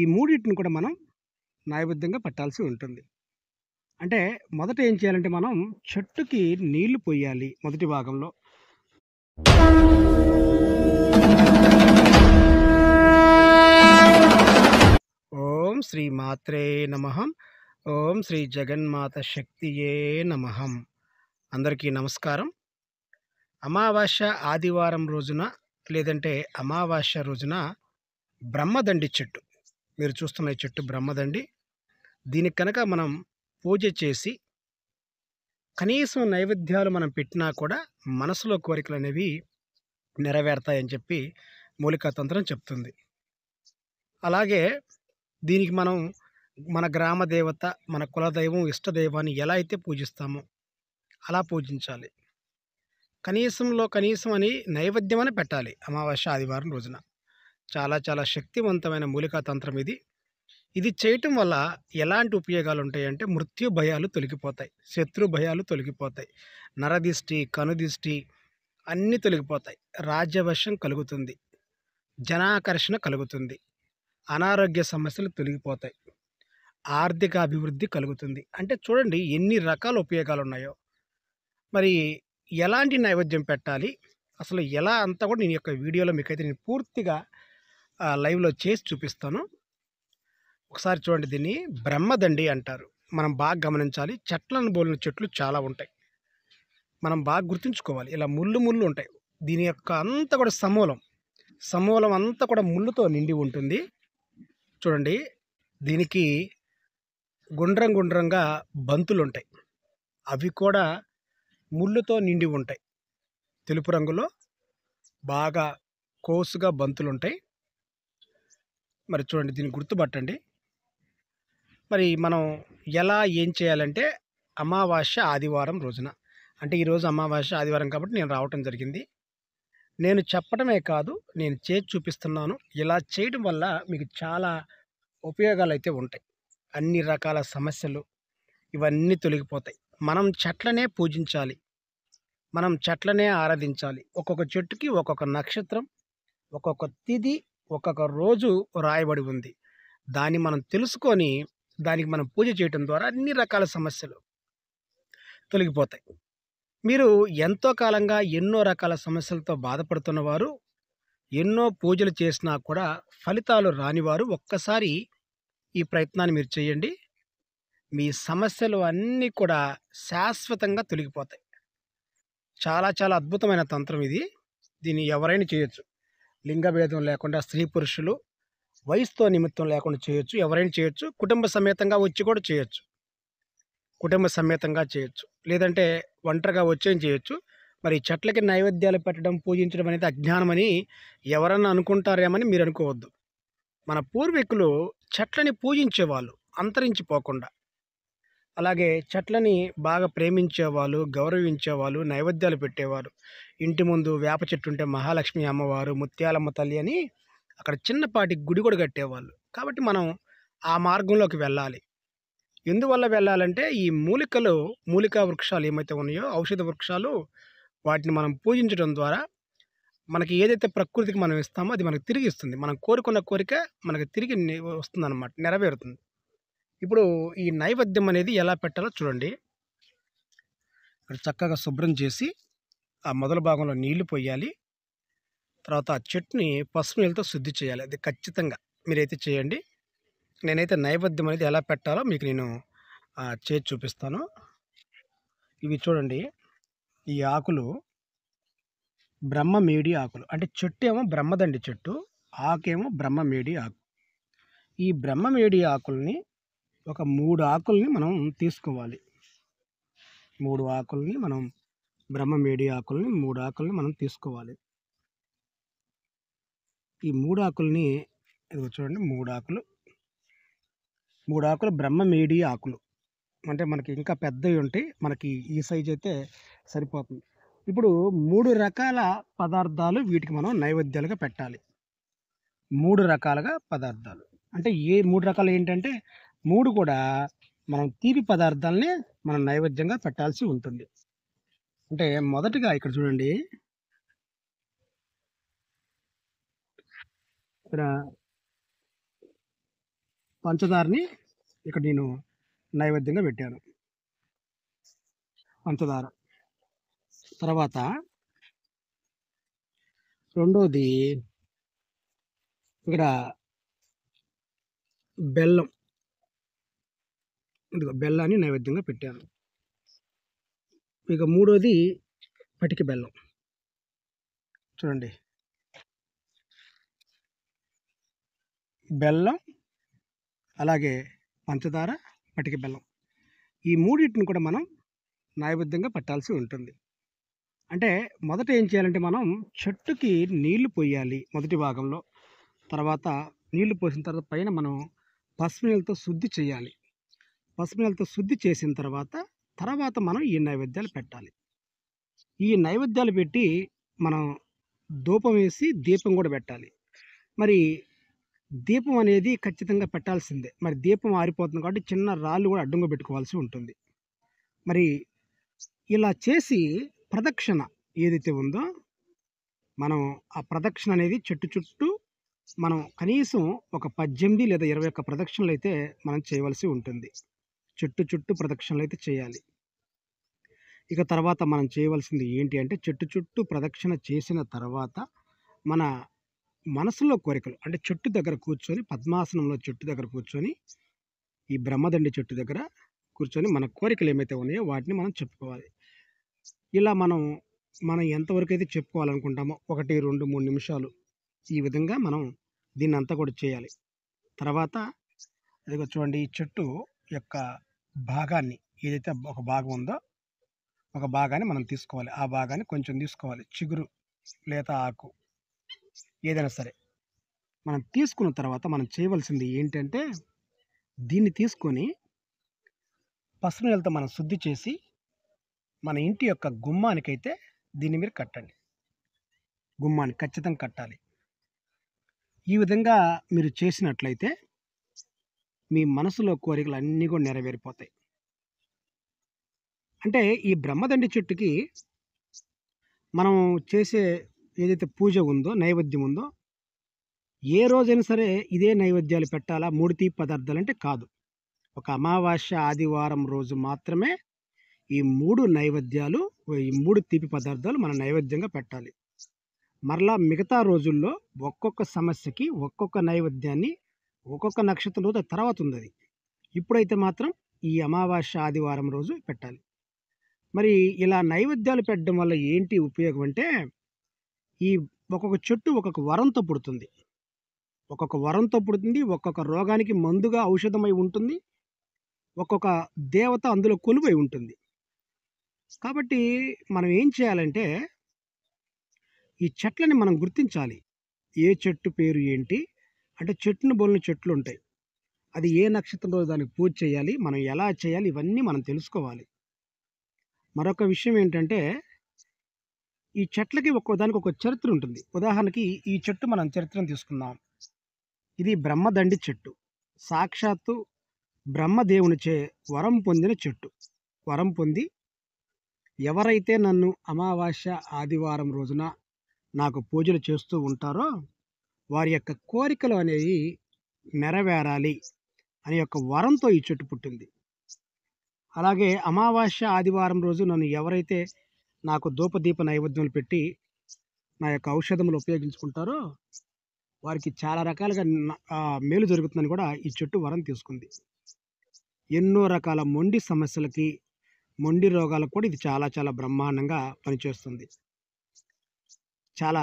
ఈ మూడింటిని కూడా మనం న్యాయబద్ధంగా పెట్టాల్సి ఉంటుంది అంటే మొదట ఏం చేయాలంటే మనం చెట్టుకి నీళ్లు పోయాలి మొదటి భాగంలో ఓం శ్రీ మాత్రే నమహం ఓం శ్రీ జగన్మాత శక్తియే నమహం అందరికీ నమస్కారం అమావాస్య ఆదివారం రోజున లేదంటే అమావాస్య రోజున బ్రహ్మదండి చెట్టు మీరు చూస్తున్న ఈ చెట్టు బ్రహ్మదండి దీనికి కనుక మనం పూజ చేసి కనీసం నైవేద్యాలు మనం పెట్టినా కూడా మనసులో కోరికలు అనేవి నెరవేరుతాయని చెప్పి మూలికా తంత్రం చెప్తుంది అలాగే దీనికి మనం మన గ్రామ దేవత మన కులదైవం ఇష్టదైవాన్ని ఎలా అయితే పూజిస్తామో అలా పూజించాలి కనీసంలో కనీసం అని నైవేద్యం అని పెట్టాలి అమావాస్య ఆదివారం రోజున చాలా చాలా శక్తివంతమైన మూలికా తంత్రం ఇది ఇది చేయటం వల్ల ఎలాంటి ఉపయోగాలు ఉంటాయంటే మృత్యు భయాలు తొలగిపోతాయి శత్రు భయాలు తొలగిపోతాయి నరదిష్టి కనుదిష్టి అన్నీ తొలగిపోతాయి రాజ్యవశం కలుగుతుంది జనాకర్షణ కలుగుతుంది అనారోగ్య సమస్యలు తొలగిపోతాయి ఆర్థిక అభివృద్ధి కలుగుతుంది అంటే చూడండి ఎన్ని రకాల ఉపయోగాలు ఉన్నాయో మరి ఎలాంటి నైవేద్యం పెట్టాలి అసలు ఎలా అంతా కూడా నేను యొక్క వీడియోలో మీకైతే నేను పూర్తిగా లైవ్లో చేసి చూపిస్తాను ఒకసారి చూడండి దీన్ని బ్రహ్మదండి అంటారు మనం బాగా గమనించాలి చెట్లను బోలిన చెట్లు చాలా ఉంటాయి మనం బాగా గుర్తుంచుకోవాలి ఇలా ముళ్ళు ముళ్ళు ఉంటాయి దీని యొక్క అంతా కూడా సమూలం సమూలం అంతా కూడా ముళ్ళుతో నిండి ఉంటుంది చూడండి దీనికి గుండ్రం గుండ్రంగా బంతులు ఉంటాయి అవి కూడా ముళ్ళుతో నిండి ఉంటాయి తెలుపు రంగులో బాగా కోసుగా బంతులు ఉంటాయి మరి చూడండి దీన్ని గుర్తుపట్టండి మరి మనం ఎలా ఏం చేయాలంటే అమావాస్య ఆదివారం రోజున అంటే ఈరోజు అమావాస్య ఆదివారం కాబట్టి నేను రావటం జరిగింది నేను చెప్పడమే కాదు నేను చేసి చూపిస్తున్నాను ఇలా చేయడం వల్ల మీకు చాలా ఉపయోగాలు అయితే ఉంటాయి అన్ని రకాల సమస్యలు ఇవన్నీ తొలగిపోతాయి మనం చెట్లనే పూజించాలి మనం చెట్లనే ఆరాధించాలి ఒక్కొక్క చెట్టుకి ఒక్కొక్క నక్షత్రం ఒక్కొక్క తిది ఒక్కొక్క రోజు రాయబడి ఉంది దాన్ని మనం తెలుసుకొని దానికి మనం పూజ చేయటం ద్వారా అన్ని రకాల సమస్యలు తొలగిపోతాయి మీరు ఎంతో కాలంగా ఎన్నో రకాల సమస్యలతో బాధపడుతున్నవారు ఎన్నో పూజలు చేసినా కూడా ఫలితాలు రానివారు ఒక్కసారి ఈ ప్రయత్నాన్ని మీరు చేయండి మీ సమస్యలు అన్నీ కూడా శాశ్వతంగా తొలగిపోతాయి చాలా చాలా అద్భుతమైన తంత్రం ఇది దీన్ని ఎవరైనా చేయొచ్చు లింగభేదం లేకుండా స్త్రీ పురుషులు వయసుతో నిమిత్తం లేకుండా చేయొచ్చు ఎవరైనా చేయొచ్చు కుటుంబ సమేతంగా వచ్చి కూడా చేయొచ్చు కుటుంబ సమేతంగా చేయొచ్చు లేదంటే ఒంటరిగా వచ్చేం చేయొచ్చు మరి చెట్లకి నైవేద్యాలు పెట్టడం పూజించడం అనేది అజ్ఞానమని ఎవరన్నా అనుకుంటారేమని మీరు అనుకోవద్దు మన పూర్వీకులు చెట్లని పూజించేవాళ్ళు అంతరించిపోకుండా అలాగే చెట్లని బాగా ప్రేమించేవాళ్ళు గౌరవించేవాళ్ళు నైవేద్యాలు పెట్టేవారు ఇంటి ముందు వేప చెట్టు ఉంటే మహాలక్ష్మి అమ్మవారు ముత్యాలమ్మ తల్లి అని అక్కడ చిన్నపాటి గుడి కూడా కట్టేవాళ్ళు కాబట్టి మనం ఆ మార్గంలోకి వెళ్ళాలి ఎందువల్ల వెళ్ళాలంటే ఈ మూలికలు మూలికా వృక్షాలు ఏమైతే ఉన్నాయో ఔషధ వృక్షాలు వాటిని మనం పూజించడం ద్వారా మనకి ఏదైతే ప్రకృతికి మనం ఇస్తామో అది మనకు తిరిగి ఇస్తుంది మనం కోరుకున్న కోరిక మనకు తిరిగి వస్తుందన్నమాట నెరవేరుతుంది ఇప్పుడు ఈ నైవేద్యం అనేది ఎలా పెట్టాలో చూడండి ఇక్కడ చక్కగా శుభ్రం చేసి ఆ మొదల భాగంలో నీళ్లు పోయాలి తర్వాత ఆ చెట్టుని పసుపు నీళ్ళతో శుద్ధి చేయాలి అది ఖచ్చితంగా మీరైతే చేయండి నేనైతే నైవేద్యం అనేది ఎలా పెట్టాలో మీకు నేను చేసి చూపిస్తాను ఇవి చూడండి ఈ ఆకులు బ్రహ్మమేడి ఆకులు అంటే చెట్టు ఏమో బ్రహ్మదండి చెట్టు ఆకేమో బ్రహ్మమేడి ఆకు ఈ బ్రహ్మమేడి ఆకుల్ని ఒక మూడు ఆకుల్ని మనం తీసుకోవాలి మూడు ఆకుల్ని మనం బ్రహ్మమేడి ఆకుల్ని మూడు ఆకుల్ని మనం తీసుకోవాలి ఈ మూడు ఆకుల్ని ఇది చూడండి మూడు ఆకులు మూడు ఆకులు బ్రహ్మమేడి ఆకులు అంటే మనకి ఇంకా పెద్దవి ఉంటాయి మనకి ఈ సైజ్ అయితే సరిపోతుంది ఇప్పుడు మూడు రకాల పదార్థాలు వీటికి మనం నైవేద్యాలుగా పెట్టాలి మూడు రకాలుగా పదార్థాలు అంటే ఏ మూడు రకాలు ఏంటంటే మూడు కూడా మనం తీపి పదార్థాలని మనం నైవేద్యంగా పెట్టాల్సి ఉంటుంది అంటే మొదటిగా ఇక్కడ చూడండి ఇక్కడ పంచదారని ఇక్కడ నేను నైవేద్యంగా పెట్టాను పంచదార తర్వాత రెండోది ఇక్కడ బెల్లం ఇదిగో బెల్లాన్ని నైవేద్యంగా పెట్టాను ఇక మూడోది పటిక బెల్లం చూడండి బెల్లం అలాగే పంచదార పటిక బెల్లం ఈ మూడింటిని కూడా మనం నైవేద్యంగా పెట్టాల్సి ఉంటుంది అంటే మొదట ఏం చేయాలంటే మనం చెట్టుకి నీళ్లు పోయాలి మొదటి భాగంలో తర్వాత నీళ్లు పోసిన తర్వాత పైన మనం పసుపు నీళ్ళతో శుద్ధి చేయాలి పసుపు నీళ్ళతో శుద్ధి చేసిన తర్వాత తర్వాత మనం ఈ నైవేద్యాలు పెట్టాలి ఈ నైవేద్యాలు పెట్టి మనం ధూపం వేసి దీపం కూడా పెట్టాలి మరి దీపం అనేది ఖచ్చితంగా పెట్టాల్సిందే మరి దీపం ఆరిపోతుంది కాబట్టి చిన్న రాళ్ళు కూడా అడ్డంగా పెట్టుకోవాల్సి ఉంటుంది మరి ఇలా చేసి ప్రదక్షిణ ఏదైతే ఉందో మనం ఆ ప్రదక్షిణ అనేది చెట్టు చుట్టూ మనం కనీసం ఒక పద్దెనిమిది లేదా ఇరవై ఒక్క ప్రదక్షిణలు అయితే మనం చేయవలసి ఉంటుంది చెట్టు చుట్టూ ప్రదక్షిణలు అయితే చేయాలి ఇక తర్వాత మనం చేయవలసింది ఏంటి అంటే చెట్టు చుట్టూ ప్రదక్షిణ చేసిన తర్వాత మన మనసులో కోరికలు అంటే చెట్టు దగ్గర కూర్చొని పద్మాసనంలో చెట్టు దగ్గర కూర్చొని ఈ బ్రహ్మదండి చెట్టు దగ్గర కూర్చొని మన కోరికలు ఏమైతే ఉన్నాయో వాటిని మనం చెప్పుకోవాలి ఇలా మనం మనం ఎంతవరకు అయితే చెప్పుకోవాలనుకుంటామో ఒకటి రెండు మూడు నిమిషాలు ఈ విధంగా మనం దీన్ని అంతా కూడా చేయాలి తర్వాత అదిగో చూడండి ఈ చెట్టు యొక్క భాగాన్ని ఏదైతే ఒక భాగం ఉందో ఒక భాగాన్ని మనం తీసుకోవాలి ఆ భాగాన్ని కొంచెం తీసుకోవాలి చిగురు లేత ఆకు ఏదైనా సరే మనం తీసుకున్న తర్వాత మనం చేయవలసింది ఏంటంటే దీన్ని తీసుకొని పసుపు నీళ్ళతో మనం శుద్ధి చేసి మన ఇంటి యొక్క గుమ్మానికైతే దీన్ని మీరు కట్టండి గుమ్మాన్ని ఖచ్చితంగా కట్టాలి ఈ విధంగా మీరు చేసినట్లయితే మీ మనసులో కోరికలు అన్నీ కూడా నెరవేరిపోతాయి అంటే ఈ బ్రహ్మదండి చెట్టుకి మనం చేసే ఏదైతే పూజ ఉందో నైవేద్యం ఉందో ఏ రోజైనా సరే ఇదే నైవేద్యాలు పెట్టాలా మూడు తీపి పదార్థాలు అంటే కాదు ఒక అమావాస్య ఆదివారం రోజు మాత్రమే ఈ మూడు నైవేద్యాలు ఈ మూడు తీపి పదార్థాలు మనం నైవేద్యంగా పెట్టాలి మరలా మిగతా రోజుల్లో ఒక్కొక్క సమస్యకి ఒక్కొక్క నైవేద్యాన్ని ఒక్కొక్క నక్షత్రం తర్వాత ఉంది అది ఇప్పుడైతే మాత్రం ఈ అమావాస్య ఆదివారం రోజు పెట్టాలి మరి ఇలా నైవేద్యాలు పెట్టడం వల్ల ఏంటి ఉపయోగం అంటే ఈ ఒక్కొక్క చెట్టు ఒక్కొక్క వరంతో పుడుతుంది ఒక్కొక్క వరంతో పుడుతుంది ఒక్కొక్క రోగానికి మందుగా ఔషధమై ఉంటుంది ఒక్కొక్క దేవత అందులో కొలువై ఉంటుంది కాబట్టి మనం ఏం చేయాలంటే ఈ చెట్లని మనం గుర్తించాలి ఏ చెట్టు పేరు ఏంటి అంటే చెట్టును బోలిన చెట్లు ఉంటాయి అది ఏ నక్షత్రంలో దానికి పూజ చేయాలి మనం ఎలా చేయాలి ఇవన్నీ మనం తెలుసుకోవాలి మరొక విషయం ఏంటంటే ఈ చెట్లకి ఒక్కో దానికి ఒక చరిత్ర ఉంటుంది ఉదాహరణకి ఈ చెట్టు మనం చరిత్రను తీసుకుందాం ఇది బ్రహ్మదండి చెట్టు సాక్షాత్తు బ్రహ్మదేవునిచే వరం పొందిన చెట్టు వరం పొంది ఎవరైతే నన్ను అమావాస్య ఆదివారం రోజున నాకు పూజలు చేస్తూ ఉంటారో వారి యొక్క కోరికలు అనేవి నెరవేరాలి అనే యొక్క వరంతో ఈ చెట్టు పుట్టింది అలాగే అమావాస్య ఆదివారం రోజు నన్ను ఎవరైతే నాకు దూపదీప నైవేద్యములు పెట్టి నా యొక్క ఔషధములు ఉపయోగించుకుంటారో వారికి చాలా రకాలుగా మేలు జరుగుతుందని కూడా ఈ చెట్టు వరం తీసుకుంది ఎన్నో రకాల మొండి సమస్యలకి మొండి రోగాలకు కూడా ఇది చాలా చాలా బ్రహ్మాండంగా పనిచేస్తుంది చాలా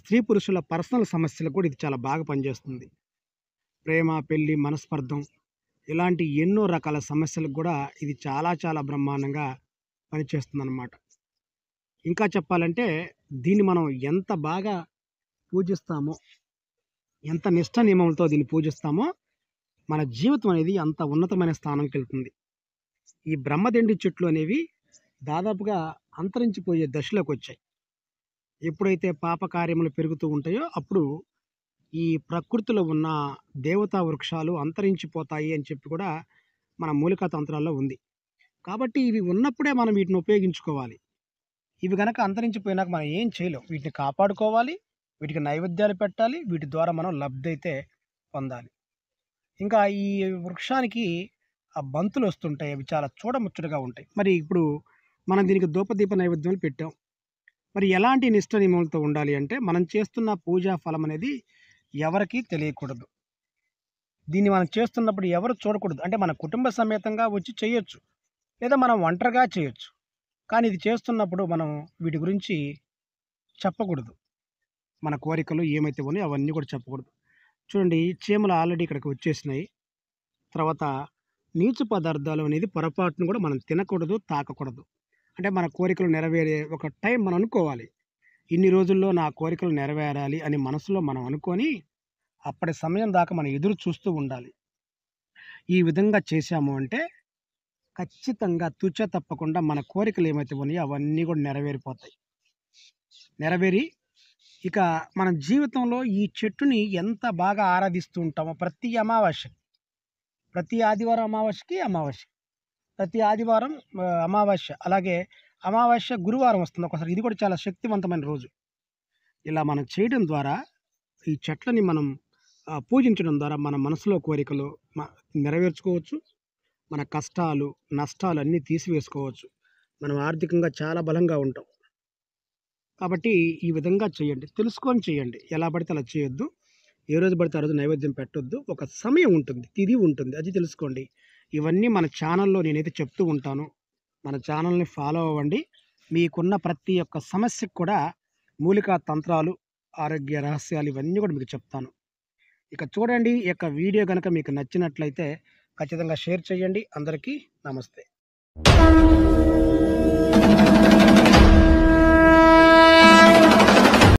స్త్రీ పురుషుల పర్సనల్ సమస్యలు కూడా ఇది చాలా బాగా పనిచేస్తుంది ప్రేమ పెళ్ళి మనస్పర్ధం ఇలాంటి ఎన్నో రకాల సమస్యలకు కూడా ఇది చాలా చాలా బ్రహ్మాండంగా పనిచేస్తుందన్నమాట ఇంకా చెప్పాలంటే దీన్ని మనం ఎంత బాగా పూజిస్తామో ఎంత నిష్ట నియమంతో దీన్ని పూజిస్తామో మన జీవితం అనేది అంత ఉన్నతమైన స్థానంకి వెళ్తుంది ఈ బ్రహ్మదండి చెట్లు అనేవి దాదాపుగా అంతరించిపోయే దశలోకి వచ్చాయి ఎప్పుడైతే పాపకార్యములు పెరుగుతూ ఉంటాయో అప్పుడు ఈ ప్రకృతిలో ఉన్న దేవతా వృక్షాలు అంతరించిపోతాయి అని చెప్పి కూడా మన మూలికా తంత్రాల్లో ఉంది కాబట్టి ఇవి ఉన్నప్పుడే మనం వీటిని ఉపయోగించుకోవాలి ఇవి కనుక అంతరించిపోయినాక మనం ఏం చేయలేం వీటిని కాపాడుకోవాలి వీటికి నైవేద్యాలు పెట్టాలి వీటి ద్వారా మనం లబ్ధి అయితే పొందాలి ఇంకా ఈ వృక్షానికి ఆ బంతులు వస్తుంటాయి అవి చాలా చూడముచ్చటగా ఉంటాయి మరి ఇప్పుడు మనం దీనికి దూపదీప నైవేద్యాలు పెట్టాం మరి ఎలాంటి నిష్ట నియమాలతో ఉండాలి అంటే మనం చేస్తున్న పూజా ఫలం అనేది ఎవరికీ తెలియకూడదు దీన్ని మనం చేస్తున్నప్పుడు ఎవరు చూడకూడదు అంటే మన కుటుంబ సమేతంగా వచ్చి చేయొచ్చు లేదా మనం ఒంటరిగా చేయొచ్చు కానీ ఇది చేస్తున్నప్పుడు మనం వీటి గురించి చెప్పకూడదు మన కోరికలు ఏమైతే ఉన్నాయో అవన్నీ కూడా చెప్పకూడదు చూడండి చీమలు ఆల్రెడీ ఇక్కడికి వచ్చేసినాయి తర్వాత నీచు పదార్థాలు అనేది పొరపాటును కూడా మనం తినకూడదు తాకకూడదు అంటే మన కోరికలు నెరవేరే ఒక టైం మనం అనుకోవాలి ఇన్ని రోజుల్లో నా కోరికలు నెరవేరాలి అని మనసులో మనం అనుకొని అప్పటి సమయం దాకా మనం ఎదురు చూస్తూ ఉండాలి ఈ విధంగా చేశాము అంటే ఖచ్చితంగా తుచ తప్పకుండా మన కోరికలు ఏమైతే ఉన్నాయో అవన్నీ కూడా నెరవేరిపోతాయి నెరవేరి ఇక మన జీవితంలో ఈ చెట్టుని ఎంత బాగా ఆరాధిస్తూ ఉంటామో ప్రతి అమావాస్య ప్రతి ఆదివారం అమావాస్యకి అమావాస్య ప్రతి ఆదివారం అమావాస్య అలాగే అమావాస్య గురువారం వస్తుంది ఒకసారి ఇది కూడా చాలా శక్తివంతమైన రోజు ఇలా మనం చేయడం ద్వారా ఈ చెట్లని మనం పూజించడం ద్వారా మన మనసులో కోరికలు నెరవేర్చుకోవచ్చు మన కష్టాలు నష్టాలు అన్నీ తీసివేసుకోవచ్చు మనం ఆర్థికంగా చాలా బలంగా ఉంటాం కాబట్టి ఈ విధంగా చేయండి తెలుసుకొని చేయండి ఎలా పడితే అలా చేయొద్దు ఏ రోజు పడితే ఆ రోజు నైవేద్యం పెట్టొద్దు ఒక సమయం ఉంటుంది తిరిగి ఉంటుంది అది తెలుసుకోండి ఇవన్నీ మన ఛానల్లో నేనైతే చెప్తూ ఉంటాను మన ఛానల్ని ఫాలో అవ్వండి మీకున్న ప్రతి ఒక్క సమస్యకు కూడా మూలికా తంత్రాలు ఆరోగ్య రహస్యాలు ఇవన్నీ కూడా మీకు చెప్తాను ఇక చూడండి ఈ యొక్క వీడియో కనుక మీకు నచ్చినట్లయితే ఖచ్చితంగా షేర్ చేయండి అందరికీ నమస్తే